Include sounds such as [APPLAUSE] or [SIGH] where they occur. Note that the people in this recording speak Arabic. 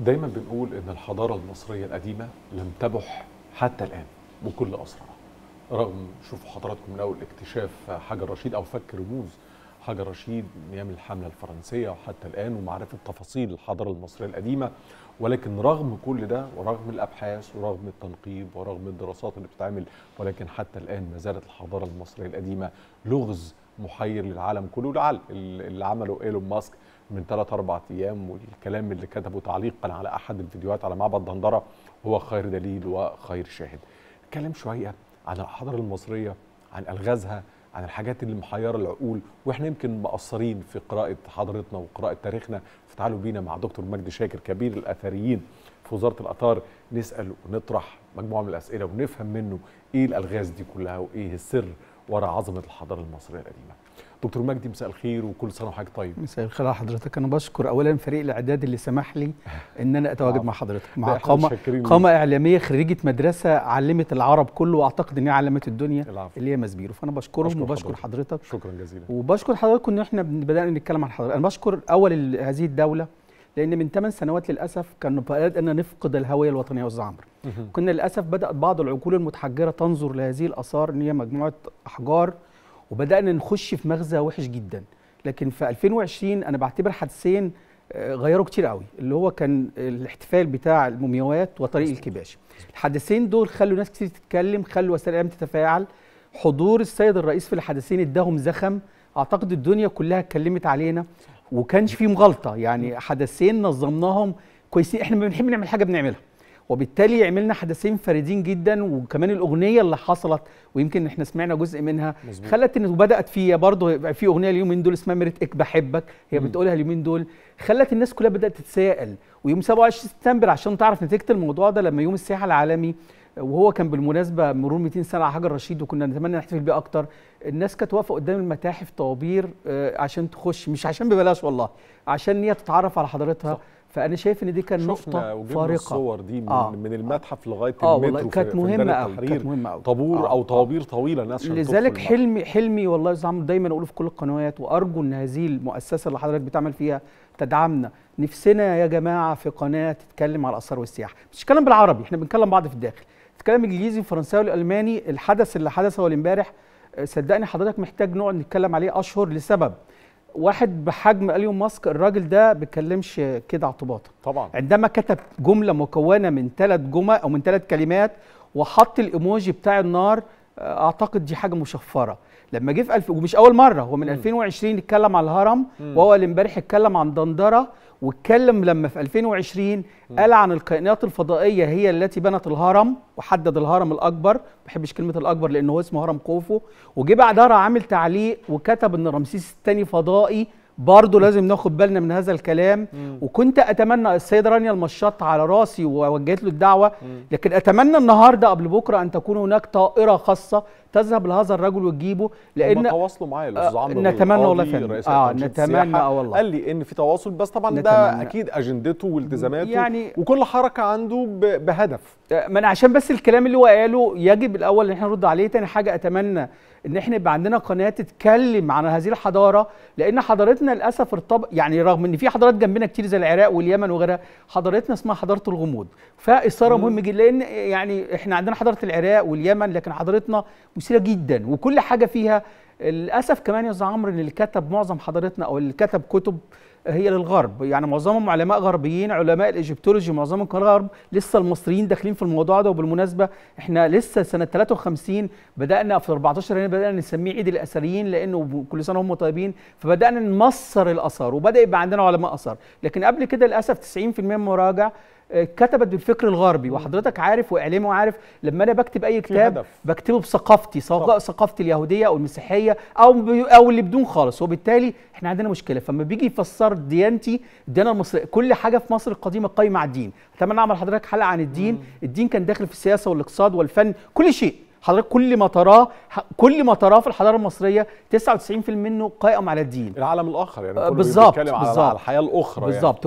دايما بنقول ان الحضاره المصريه القديمه لم تبح حتى الان بكل اسرع رغم شوفوا حضراتكم من اول اكتشاف حجر رشيد او فك رموز حجر رشيد من ايام الحمله الفرنسيه وحتى الان ومعرفه تفاصيل الحضاره المصريه القديمه ولكن رغم كل ده ورغم الابحاث ورغم التنقيب ورغم الدراسات اللي بتتعمل ولكن حتى الان ما زالت الحضاره المصريه القديمه لغز محير للعالم كله لعل اللي عمله ايلون ماسك من 3 4 ايام والكلام اللي كتبه تعليقا على احد الفيديوهات على معبد دندره هو خير دليل وخير شاهد. اتكلم شويه عن الحضاره المصريه عن الغازها عن الحاجات اللي محيره العقول واحنا يمكن مقصرين في قراءه حضارتنا وقراءه تاريخنا فتعالوا بينا مع دكتور مجدي شاكر كبير الاثريين في وزاره الاثار نسال ونطرح مجموعه من الاسئله ونفهم منه ايه الالغاز دي كلها وايه السر وراء عظمه الحضاره المصريه القديمه. دكتور مجدي مساء الخير وكل سنه وحضرتك طيب. مساء الخير على حضرتك انا بشكر اولا فريق الاعداد اللي سمح لي [LAUGHS] ان انا اتواجد مع حضرتك مع قامه قامه اعلاميه خريجه مدرسه علمت العرب كله واعتقد ان هي علمت الدنيا العفو. اللي هي مزبيرو فانا بشكرهم بشكر وبشكر حضرتك. حضرتك شكرا جزيلا وبشكر حضرتك ان احنا بدانا نتكلم عن حضرتك انا بشكر اول هذه الدوله لان من 8 سنوات للاسف كان بدانا نفقد الهويه الوطنيه والزعمر كنا للاسف بدات بعض العقول المتحجره تنظر لهذه الاثار ان هي مجموعه احجار وبدانا نخش في مغزى وحش جدا لكن في 2020 انا بعتبر حدثين آه، غيروا كتير قوي اللي هو كان الاحتفال بتاع المومياوات وطريق الكباش الحدثين دول خلوا ناس كتير تتكلم خلوا وسائل الاعلام تتفاعل حضور السيد الرئيس في الحدثين اداهم زخم اعتقد الدنيا كلها اتكلمت علينا وكانش فيهم غلطه يعني حدثين نظمناهم كويسين احنا بنحب نعمل حاجه بنعملها وبالتالي عملنا حدثين فريدين جدا وكمان الاغنيه اللي حصلت ويمكن احنا سمعنا جزء منها مزبوط. خلت ان وبدات فيها برضه في اغنيه اليومين دول اسمها اك بحبك هي بتقولها اليومين دول خلت الناس كلها بدات تتساءل ويوم 27 سبتمبر عشان تعرف نتيجه الموضوع ده لما يوم السياحه العالمي وهو كان بالمناسبه مرور 200 سنه على حجر رشيد وكنا نتمنى نحتفل بيه اكتر الناس كانت واقفه قدام المتاحف طوابير آه، عشان تخش مش عشان ببلاش والله عشان هي تتعرف على حضرتها صح. فانا شايف ان دي كان نقطه فارقه الصور دي من, آه. من المتحف لغايه آه المترو كانت مهمه قوي كانت مهمه قوي طابور آه. او آه. طوابير طويله الناس لذلك حلمي حلمي والله يا استاذ عمرو دايما اقوله في كل القنوات وارجو ان هذه المؤسسه اللي حضرتك بتعمل فيها تدعمنا نفسنا يا جماعه في قناه تتكلم على الاثار والسياحه مش كلام بالعربي احنا بنتكلم بعض في الداخل تتكلم انجليزي وفرنساوي والالماني الحدث اللي حدث هو امبارح آه، صدقني حضرتك محتاج نقعد نتكلم عليه اشهر لسبب واحد بحجم اليون ماسك الراجل ده بيتكلمش كده اعتباطا طبعا عندما كتب جمله مكونه من ثلاث جمل او من ثلاث كلمات وحط الايموجي بتاع النار اعتقد دي حاجه مشفره لما جه في الف... ومش اول مره هو من م. 2020 اتكلم على الهرم م. وهو اللي امبارح اتكلم عن دندره واتكلم لما في 2020 م. قال عن الكائنات الفضائيه هي التي بنت الهرم وحدد الهرم الاكبر ما بحبش كلمه الاكبر لان هو اسمه هرم خوفو وجه بعدها عامل تعليق وكتب ان رمسيس الثاني فضائي برضه لازم ناخد بالنا من هذا الكلام مم. وكنت اتمنى السيد رانيا المشط على راسي ووجهت له الدعوه مم. لكن اتمنى النهارده قبل بكره ان تكون هناك طائره خاصه تذهب لهذا الرجل وتجيبه لان تواصلوا معايا الاستاذ آه، عمرو نتمنى والله فعلا اه نتمنى اه والله قال لي ان في تواصل بس طبعا نتمنى. ده اكيد اجندته والتزاماته يعني وكل حركه عنده بهدف آه، ما انا عشان بس الكلام اللي هو قاله يجب الاول ان احنا نرد عليه تاني حاجه اتمنى ان احنا يبقى عندنا قناه تتكلم عن هذه الحضاره لان حضارتنا للاسف ارتبط يعني رغم ان في حضارات جنبنا كتير زي العراق واليمن وغيرها حضارتنا اسمها حضاره الغموض فاثاره مهم جدا لان يعني احنا عندنا حضاره العراق واليمن لكن حضارتنا مثيره جدا وكل حاجه فيها للاسف كمان يا استاذ عمرو ان اللي كتب معظم حضارتنا او اللي كتب كتب هي للغرب يعني معظمهم علماء غربيين علماء الايجيبتولوجي معظمهم كانوا غرب لسه المصريين داخلين في الموضوع ده وبالمناسبه احنا لسه سنه 53 بدانا في 14 يناير بدانا نسميه عيد الاثريين لانه كل سنه هم طيبين فبدانا نمصر الاثار وبدا يبقى عندنا علماء اثار لكن قبل كده للاسف 90% من المراجع آه، كتبت بالفكر الغربي وحضرتك عارف واعلامي وعارف لما انا بكتب اي كتاب بكتبه بثقافتي سواء ثقافتي اليهوديه او المسيحيه او او اللي بدون خالص وبالتالي احنا عندنا مشكله فما بيجي يفسر ديانتي الديانه المصريه كل حاجه في مصر القديمه قايمه على الدين اتمنى اعمل حضرتك حلقه عن الدين الدين كان داخل في السياسه والاقتصاد والفن كل شيء حضرتك كل ما تراه كل ما تراه في الحضاره المصريه 99% منه قائم على الدين العالم الاخر يعني آه، بالظبط بالظبط على الحياه الاخرى يعني. بالظبط يعني.